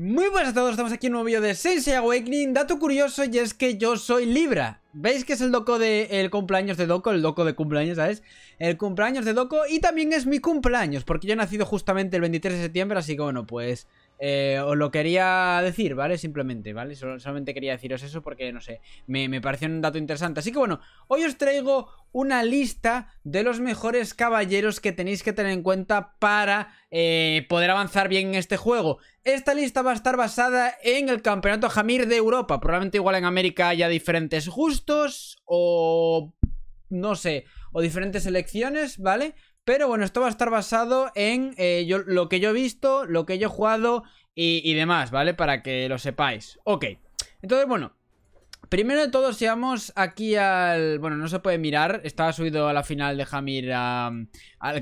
Muy buenas a todos, estamos aquí en un nuevo vídeo de Sensei Awakening Dato curioso y es que yo soy Libra ¿Veis que es el doco de el cumpleaños de Doco? El doco de cumpleaños, ¿sabes? El cumpleaños de Doco y también es mi cumpleaños Porque yo he nacido justamente el 23 de septiembre Así que bueno, pues eh, os lo quería decir, ¿vale? Simplemente, ¿vale? solamente quería deciros eso porque, no sé, me, pareció un dato interesante. Así que bueno, hoy os traigo una lista de los mejores caballeros que tenéis que tener en cuenta para eh, poder avanzar bien en este juego. Esta lista va a estar basada en el Campeonato Jamir de Europa. Probablemente igual en América haya diferentes justos o... no sé, o diferentes elecciones, vale pero bueno, esto va a estar basado en eh, lo que yo he visto, lo que yo he jugado y, demás, ¿vale? Para que lo sepáis. Ok. Entonces, bueno. Primero de todo, si vamos aquí al... Bueno, no se puede mirar. Estaba subido a la final de Jamir al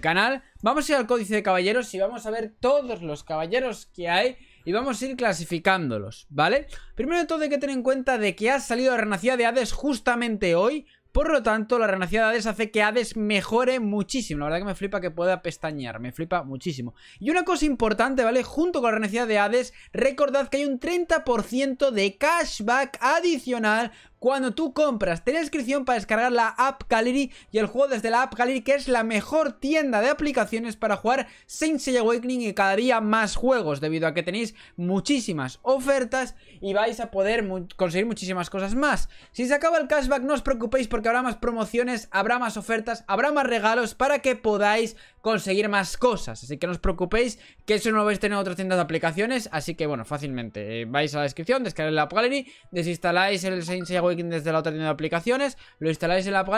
canal. Vamos a ir al códice de caballeros y vamos a ver todos los caballeros que hay. Y vamos a ir clasificándolos, ¿vale? Primero de todo hay que tener en cuenta de que ha salido Renacida de Hades justamente hoy. Por lo tanto, la renacida de Hades hace que Hades mejore muchísimo. La verdad que me flipa que pueda pestañear, me flipa muchísimo. Y una cosa importante, ¿vale? Junto con la renacida de Hades, recordad que hay un 30% de cashback adicional cuando tú compras. la descripción para descargar la App Gallery y el juego desde la App Gallery, que es la mejor tienda de aplicaciones para jugar Saint Seiya Awakening y cada día más juegos, debido a que tenéis muchísimas ofertas y vais a poder conseguir muchísimas cosas más. Si se acaba el cashback, no os preocupéis porque habrá más promociones, habrá más ofertas, habrá más regalos para que podáis conseguir más cosas. Así que no os preocupéis que eso no lo vais a tener en otras tiendas de aplicaciones, así que bueno, fácilmente eh, vais a la descripción, descargáis la App Gallery, desinstaláis el Saints Seiya Awakening desde la otra tienda de aplicaciones, lo instaláis en la App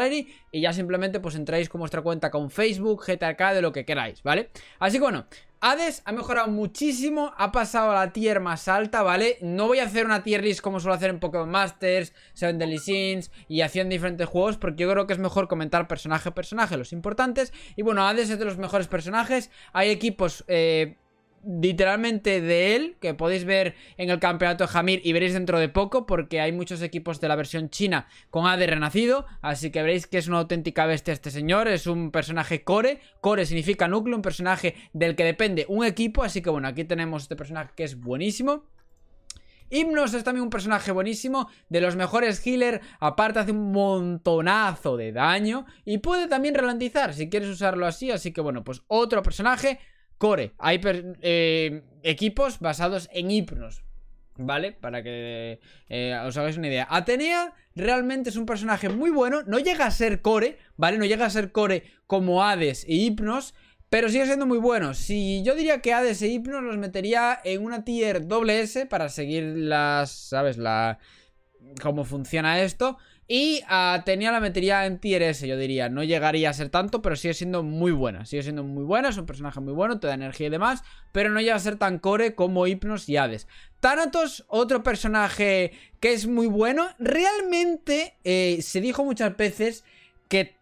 y ya simplemente pues entráis con vuestra cuenta con Facebook, GTK, de lo que queráis, ¿vale? Así que bueno, Hades ha mejorado muchísimo, ha pasado a la tier más alta, ¿vale? No voy a hacer una tier list como suelo hacer en Pokémon Masters, Seven Deadly Sins y haciendo diferentes juegos porque yo creo que es mejor comentar personaje a personaje, los importantes. Y bueno, Hades es de los mejores personajes, hay equipos... Eh, literalmente de él, que podéis ver en el campeonato de y veréis dentro de poco, porque hay muchos equipos de la versión china con AD renacido, así que veréis que es una auténtica bestia este señor, es un personaje core, core significa núcleo, un personaje del que depende un equipo, así que bueno, aquí tenemos este personaje que es buenísimo. Himnos es también un personaje buenísimo, de los mejores healer, aparte hace un montonazo de daño y puede también ralentizar si quieres usarlo así, así que bueno, pues otro personaje Core, hay eh, equipos basados en hipnos, ¿vale? Para que eh, os hagáis una idea. Atenea realmente es un personaje muy bueno, no llega a ser core, ¿vale? No llega a ser core como Hades e Hipnos, pero sigue siendo muy bueno. Si yo diría que Hades e Hipnos los metería en una tier doble S para seguir las, ¿sabes? La... cómo funciona esto. Y ah, tenía la metería en tier S, yo diría. No llegaría a ser tanto, pero sigue siendo muy buena. Sigue siendo muy buena, es un personaje muy bueno, te da energía y demás. Pero no llega a ser tan core como Hipnos y Hades. Thanatos, otro personaje que es muy bueno. Realmente eh, se dijo muchas veces que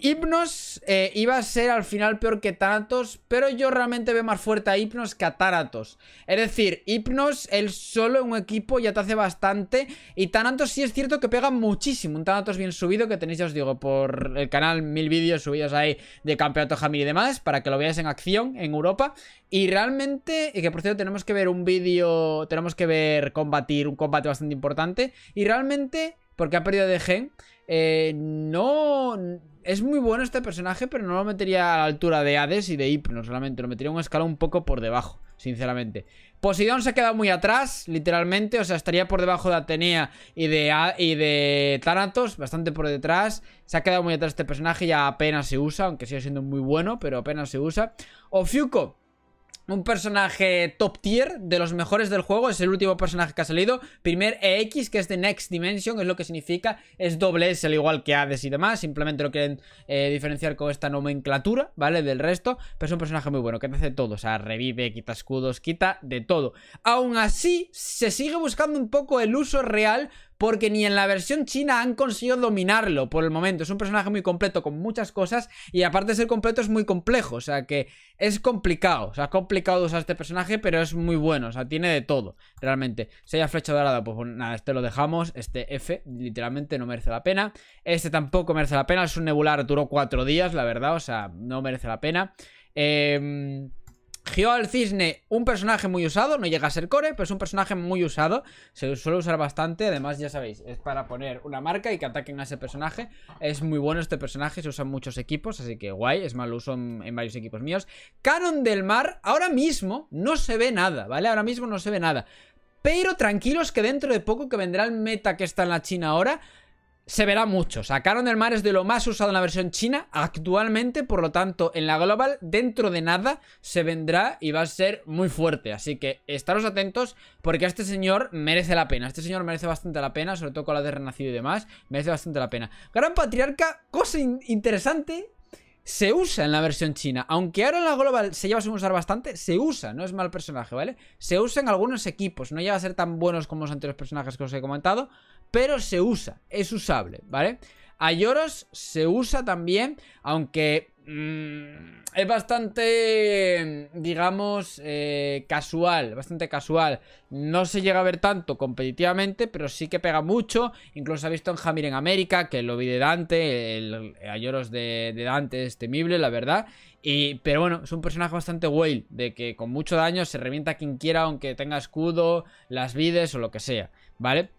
Hipnos eh, iba a ser al final peor que Thanatos, pero yo realmente veo más fuerte a Hipnos que a Thanatos. Es decir, Hipnos, él solo en un equipo ya te hace bastante. Y Thanatos sí es cierto que pega muchísimo. Un Thanatos bien subido que tenéis, ya os digo, por el canal, mil vídeos subidos ahí de Campeonato Jamil y demás, para que lo veáis en acción en Europa. Y realmente, y que por cierto, tenemos que ver un vídeo, tenemos que ver combatir, un combate bastante importante. Y realmente, porque ha perdido de gen. Eh, no. Es muy bueno este personaje, pero no lo metería a la altura de Hades y de Hypno, solamente. Lo metería un escalón un poco por debajo, sinceramente. Poseidón se ha quedado muy atrás, literalmente. O sea, estaría por debajo de Atenea y de, y de Thanatos, bastante por detrás. Se ha quedado muy atrás este personaje, ya apenas se usa, aunque sigue siendo muy bueno, pero apenas se usa. Ofiuco un personaje top tier de los mejores del juego, es el último personaje que ha salido, primer EX que es de Next Dimension, es lo que significa, es doble S al igual que Hades y demás, simplemente lo quieren eh, diferenciar con esta nomenclatura, ¿vale? Del resto, pero es un personaje muy bueno, que te hace todo, o sea, revive, quita escudos, quita de todo. Aún así, se sigue buscando un poco el uso real porque ni en la versión china han conseguido dominarlo por el momento. Es un personaje muy completo con muchas cosas y aparte de ser completo es muy complejo, o sea que es complicado, o sea, es complicado usar este personaje, pero es muy bueno, o sea, tiene de todo, realmente. Si haya flecha dorada, pues nada, este lo dejamos, este F literalmente no merece la pena, este tampoco merece la pena, es un nebular, duró cuatro días, la verdad, o sea, no merece la pena. Eh... Geo al Cisne, un personaje muy usado, no llega a ser core, pero es un personaje muy usado, se suele usar bastante, además ya sabéis, es para poner una marca y que ataquen a ese personaje, es muy bueno este personaje, se usa en muchos equipos, así que guay, es mal uso en, en varios equipos míos. Canon del Mar, ahora mismo no se ve nada, ¿vale? Ahora mismo no se ve nada, pero tranquilos que dentro de poco que vendrá el meta que está en la China ahora se verá mucho. Sacaron el mar es de lo más usado en la versión china actualmente, por lo tanto, en la global, dentro de nada, se vendrá y va a ser muy fuerte. Así que estaros atentos porque este señor merece la pena. Este señor merece bastante la pena, sobre todo con la de Renacido y demás, merece bastante la pena. Gran Patriarca, cosa interesante se usa en la versión china. Aunque ahora en la global se lleva a usar bastante, se usa, no es mal personaje, ¿vale? Se usa en algunos equipos, no lleva a ser tan buenos como los anteriores personajes que os he comentado, pero se usa, es usable, ¿vale? A Yoros se usa también, aunque Mm, es bastante, digamos, eh, casual, bastante casual. No se llega a ver tanto competitivamente, pero sí que pega mucho. Incluso ha visto en jamir en América, que lo vi de Dante, el, Ayoros de, Dante es temible, la verdad. Y, pero bueno, es un personaje bastante whale, de que con mucho daño se revienta quien quiera, aunque tenga escudo, las vides o lo que sea, ¿vale?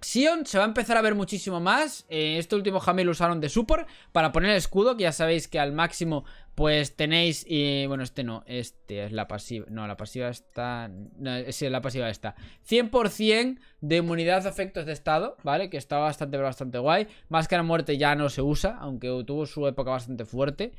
Sion se va a empezar a ver muchísimo más. Eh, este último Jamil lo usaron de support para poner el escudo, que ya sabéis que al máximo pues tenéis... y bueno, este no, este es la pasiva. No, la pasiva está... No, la pasiva está. 100% de inmunidad a efectos de estado, ¿vale? Que está bastante, bastante guay. Máscara muerte ya no se usa, aunque tuvo su época bastante fuerte.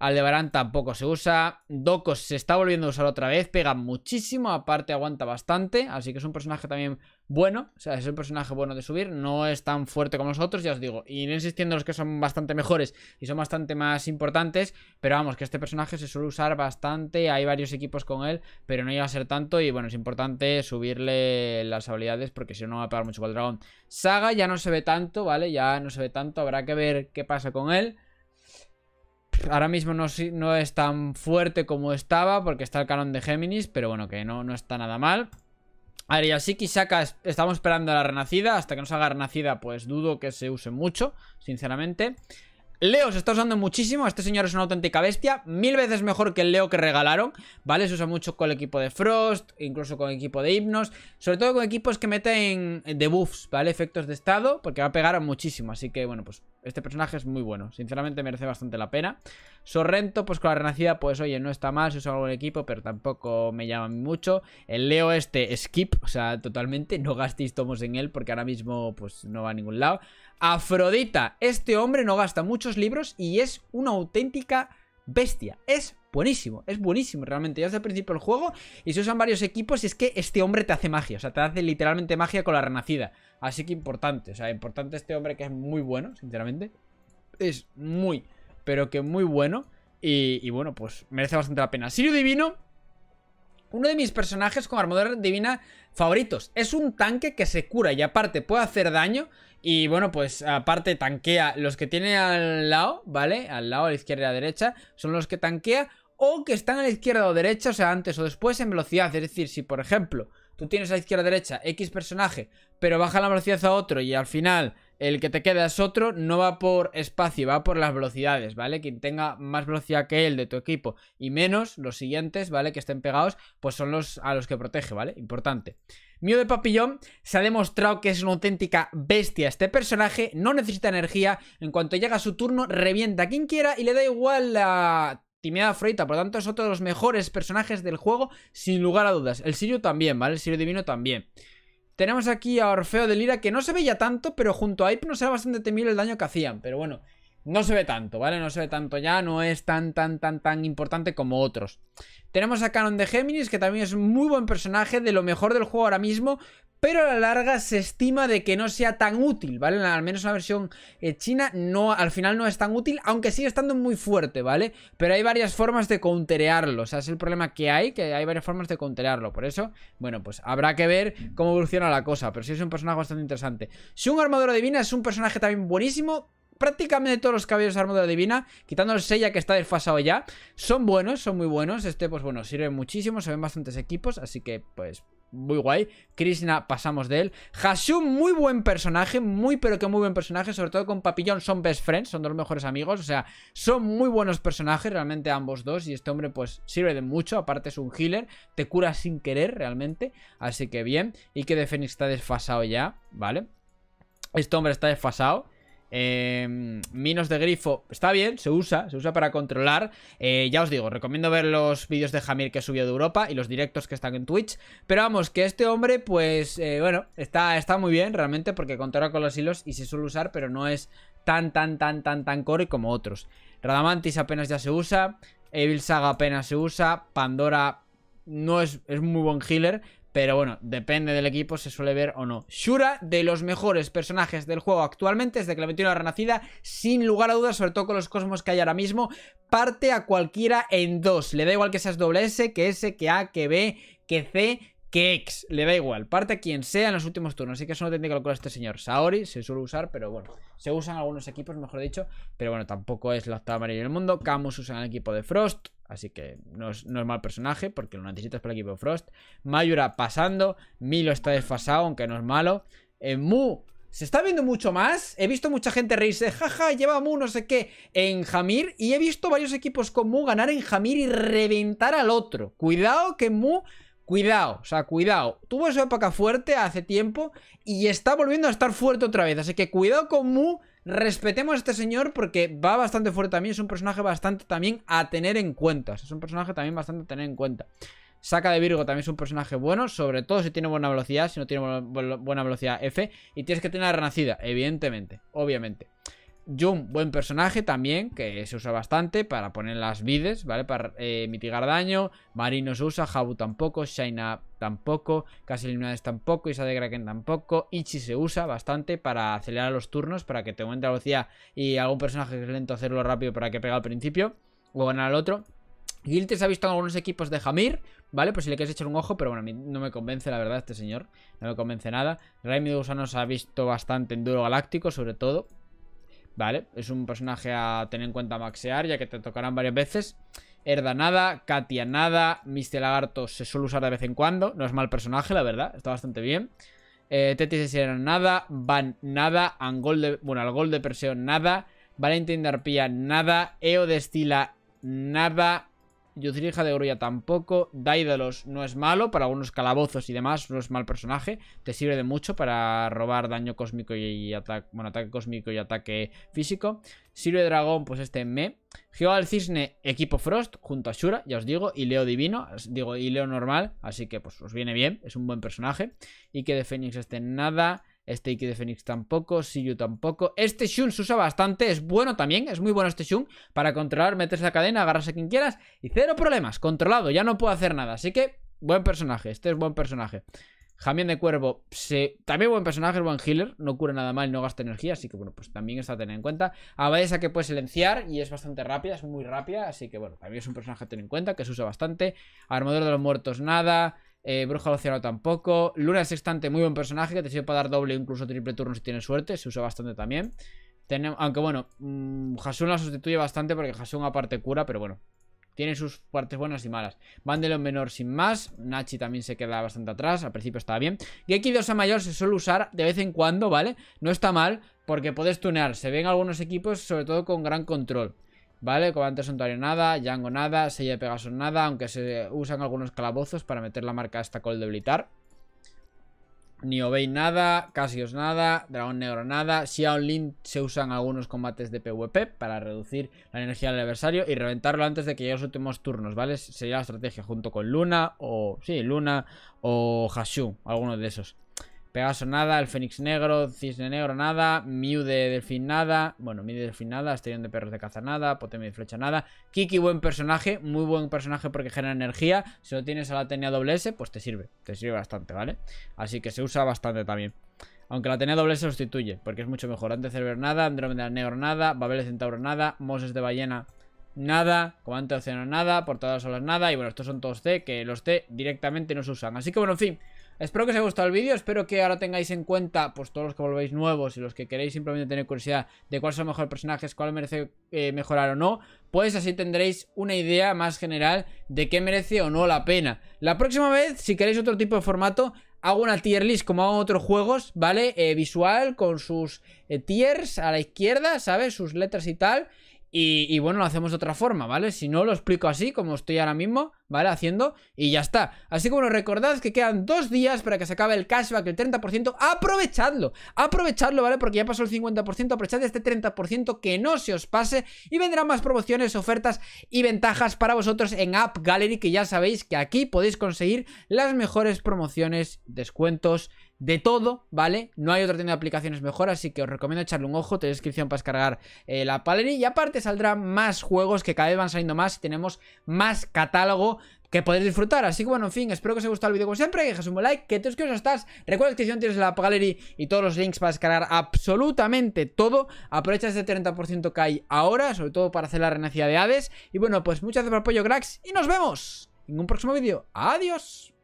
Aldebarán tampoco se usa. Docos se está volviendo a usar otra vez. Pega muchísimo, aparte aguanta bastante. Así que es un personaje también bueno. O sea, es un personaje bueno de subir. No es tan fuerte como los otros, ya os digo. Y no insistiendo los que son bastante mejores y son bastante más importantes. Pero vamos, que este personaje se suele usar bastante. Hay varios equipos con él, pero no llega a ser tanto. Y bueno, es importante subirle las habilidades porque si no, va a pegar mucho con el dragón. Saga ya no se ve tanto, ¿vale? Ya no se ve tanto. Habrá que ver qué pasa con él ahora mismo no, es tan fuerte como estaba porque está el canon de Géminis, pero bueno, que no, está nada mal. A ver, y saca, estamos esperando a la renacida, hasta que no salga renacida pues dudo que se use mucho, sinceramente. Leo se está usando muchísimo, este señor es una auténtica bestia, mil veces mejor que el Leo que regalaron, ¿vale? Se usa mucho con el equipo de Frost, incluso con el equipo de Hipnos, sobre todo con equipos que meten debuffs, ¿vale? Efectos de estado, porque va a pegar muchísimo, así que bueno, pues este personaje es muy bueno, sinceramente merece bastante la pena. Sorrento, pues con la renacida, pues oye, no está mal, se usa el equipo, pero tampoco me llama mucho. El Leo este, skip, o sea, totalmente, no gastéis tomos en él porque ahora mismo pues no va a ningún lado. Afrodita. Este hombre no gasta muchos libros y es una auténtica bestia. Es buenísimo, es buenísimo realmente. Ya desde el principio del juego y se usan varios equipos y es que este hombre te hace magia. O sea, te hace literalmente magia con la renacida. Así que importante, o sea, importante este hombre que es muy bueno, sinceramente. Es muy, pero que muy bueno. Y, y bueno, pues merece bastante la pena. Sirio Divino, uno de mis personajes con armadura divina favoritos. Es un tanque que se cura y aparte puede hacer daño. Y bueno, pues aparte tanquea los que tiene al lado, ¿vale? Al lado, a la izquierda y a la derecha, son los que tanquea o que están a la izquierda o derecha, o sea, antes o después en velocidad. Es decir, si por ejemplo tú tienes a la izquierda o derecha X personaje, pero baja la velocidad a otro y al final el que te queda es otro, no va por espacio, va por las velocidades, ¿vale? Quien tenga más velocidad que él de tu equipo y menos, los siguientes, ¿vale? Que estén pegados, pues son los a los que protege, ¿vale? Importante. Mío de Papillón se ha demostrado que es una auténtica bestia este personaje, no necesita energía, en cuanto llega su turno revienta a quien quiera y le da igual la timidez Freita, por lo tanto es otro de los mejores personajes del juego, sin lugar a dudas. El Sirio también, ¿vale? El Sirio Divino también. Tenemos aquí a Orfeo de Lira, que no se veía tanto, pero junto a no era bastante temible el daño que hacían. Pero bueno, no se ve tanto, ¿vale? No se ve tanto ya, no es tan, tan, tan, tan importante como otros. Tenemos a Canon de Géminis, que también es un muy buen personaje, de lo mejor del juego ahora mismo, pero a la larga se estima de que no sea tan útil, ¿vale? Al menos la versión eh, china no, al final no es tan útil, aunque sigue estando muy fuerte, ¿vale? Pero hay varias formas de counterearlo, o sea, es el problema que hay, que hay varias formas de counterearlo, por eso, bueno, pues habrá que ver cómo evoluciona la cosa, pero sí es un personaje bastante interesante. Si un armador Divina es un personaje también buenísimo, prácticamente todos los caballeros de armadura divina, quitando el Sella que está desfasado ya, son buenos, son muy buenos. Este, pues bueno, sirve muchísimo, se ven bastantes equipos, así que pues muy guay. Krishna, pasamos de él. Hashu, muy buen personaje, muy pero que muy buen personaje, sobre todo con Papillón son best friends, son dos mejores amigos, o sea, son muy buenos personajes realmente ambos dos y este hombre pues sirve de mucho, aparte es un healer, te cura sin querer realmente, así que bien, y que de Fénix está desfasado ya, ¿vale? Este hombre está desfasado. Em, minos de grifo Está bien, se usa, se usa para controlar eh, Ya os digo, recomiendo ver los vídeos de Jamil que subió de Europa Y los directos que están en Twitch Pero vamos, que este hombre pues, eh, bueno está, está muy bien realmente Porque controla con los hilos y se suele usar Pero no es tan, tan, tan, tan, tan core como otros Radamantis apenas ya se usa Evil Saga apenas se usa Pandora no es, es muy buen healer pero bueno, depende del equipo, se suele ver o no. Shura, de los mejores personajes del juego actualmente, desde que la Renacida, sin lugar a dudas, sobre todo con los cosmos que hay ahora mismo, parte a cualquiera en dos. Le da igual que seas doble S, que S, que A, que B, que C, que le da igual. Parte a quien sea en los últimos turnos. Así que eso no tendría que calcular este señor. Saori se suele usar, pero bueno. Se usan algunos equipos, mejor dicho. Pero bueno, tampoco es la octava amarilla del mundo. Camus usa en el equipo de Frost. Así que no es, mal personaje, porque lo necesitas para el equipo de Frost. Mayura pasando. Milo está desfasado, aunque no es malo. En eh, Mu se está viendo mucho más. He visto mucha gente reírse, jaja, lleva Mu no sé qué en Jamir. Y he visto varios equipos con Mu ganar en Jamir y reventar al otro. Cuidado que Mu Cuidado, o sea, cuidado. Tuvo esa época fuerte hace tiempo y está volviendo a estar fuerte otra vez. Así que cuidado con Mu. Respetemos a este señor porque va bastante fuerte también. Es un personaje bastante también a tener en cuenta. es un personaje también bastante a tener en cuenta. Saca de Virgo también es un personaje bueno, sobre todo si tiene buena velocidad. Si no tiene buena velocidad, F. Y tienes que tener la renacida, evidentemente, obviamente. Jun, buen personaje también, que se usa bastante para poner las vides, ¿vale? Para eh, mitigar daño. Marino se usa, Jabu tampoco, Shaina tampoco, Casi tampoco, Isa de Kraken tampoco. Ichi se usa bastante para acelerar los turnos, para que te aumente la velocidad y algún personaje que es lento hacerlo rápido para que pegue al principio o ganar al otro. gilte se ha visto en algunos equipos de Jamir, ¿vale? Pues si le quieres echar un ojo, pero bueno, a mí no me convence, la verdad, este señor. No me convence nada. Raimi de Gusano se ha visto bastante en Duro Galáctico, sobre todo. ¿vale? Es un personaje a tener en cuenta maxear, ya que te tocarán varias veces. Herda nada, Katia nada, Mr. Lagarto se suele usar de vez en cuando. No es mal personaje, la verdad, está bastante bien. Eh, Tetis de nada, Van nada, Angol de, bueno, gol de Perseo nada, Valentín de Arpía nada, Eo de Estila nada, Yuzrija de Grulla tampoco. Daidalos no es malo para algunos calabozos y demás. No es mal personaje. Te sirve de mucho para robar daño cósmico y ataque. Bueno, ataque cósmico y ataque físico. Sirve Dragón, pues este me. Geo al Cisne, equipo Frost, junto a Shura, ya os digo. Y Leo Divino, digo, y Leo normal. Así que pues os viene bien. Es un buen personaje. Y que de Fénix este nada. Este Iki de Fénix tampoco, Siyu tampoco. Este Shun se usa bastante, es bueno también, es muy bueno este Shun para controlar, meterse la cadena, agarrarse a quien quieras y cero problemas, controlado, ya no puedo hacer nada. Así que, buen personaje, este es buen personaje. Jamien de Cuervo, también buen personaje, es buen healer, no cura nada mal, no gasta energía, así que bueno, pues también está a tener en cuenta. Abadesa que puede silenciar y es bastante rápida, es muy rápida, así que bueno, también es un personaje a tener en cuenta, que se usa bastante. Armador de los muertos, nada. Eh, Bruja Oceano tampoco. Luna Sextante, muy buen personaje que te sirve para dar doble, incluso triple turno si tienes suerte. Se usa bastante también. aunque bueno, mmm, Hasun la sustituye bastante porque Hasun aparte cura, pero bueno. Tiene sus partes buenas y malas. Vandelion menor sin más. Nachi también se queda bastante atrás. Al principio estaba bien. Geki 2 a mayor se suele usar de vez en cuando, ¿vale? No está mal porque puedes tunear. Se ven algunos equipos, sobre todo con gran control. ¿Vale? Comandante Santuario nada, Django nada, Sella de Pegasus nada, aunque se usan algunos calabozos para meter la marca esta col de Blitar. Niobei nada, Casios nada, Dragón Negro nada, Xiaolin se usan algunos combates de PvP para reducir la energía del adversario y reventarlo antes de que llegue los últimos turnos, ¿vale? Sería la estrategia junto con Luna o... sí, Luna o Hashu, alguno de esos. Pegaso nada, el Fénix negro, Cisne negro nada, Mew de delfín nada, bueno, Mew de delfín nada, de perros de caza nada, Potemi de flecha nada, Kiki buen personaje, muy buen personaje porque genera energía, si lo tienes a la Tenia S pues te sirve, te sirve bastante, ¿vale? Así que se usa bastante también. Aunque la Atenea doble se sustituye, porque es mucho mejor. Antes Cerber nada, Andrómeda negro nada, Babel de centauro nada, Moses de ballena nada, Comandante de océano nada, portadas solas nada, y bueno, estos son todos C, que los t directamente no se usan. Así que bueno, en fin... Espero que os haya gustado el vídeo, espero que ahora tengáis en cuenta, pues todos los que volvéis nuevos y los que queréis simplemente tener curiosidad de cuáles son los mejores personajes, cuál merece eh, mejorar o no, pues así tendréis una idea más general de qué merece o no la pena. La próxima vez, si queréis otro tipo de formato, hago una tier list como hago en otros juegos, ¿vale? Eh, visual, con sus eh, tiers a la izquierda, ¿sabes? Sus letras y tal. y bueno, lo hacemos de otra forma, ¿vale? Si no, lo explico así, como estoy ahora mismo. ¿vale? Haciendo y ya está. Así que bueno, recordad que quedan dos días para que se acabe el cashback, el 30%. Aprovechadlo, aprovechadlo, ¿vale? Porque ya pasó el 50%, aprovechad este 30% que no se os pase y vendrán más promociones, ofertas y ventajas para vosotros en App Gallery, que ya sabéis que aquí podéis conseguir las mejores promociones, descuentos, de todo, ¿vale? No hay otra tienda de aplicaciones mejor, así que os recomiendo echarle un ojo, tenéis descripción para descargar eh, la Gallery y aparte saldrán más juegos que cada vez van saliendo más tenemos más catálogo que podéis disfrutar. Así que bueno, en fin, espero que os haya gustado el vídeo como siempre. Que un like, que te suscribas estás. Recuerda que si no tienes la App Gallery y todos los links para descargar absolutamente todo. Aprovecha ese 30% que hay ahora, sobre todo para hacer la renacida de aves, Y bueno, pues muchas gracias por el apoyo, cracks. Y nos vemos en un próximo vídeo. Adiós.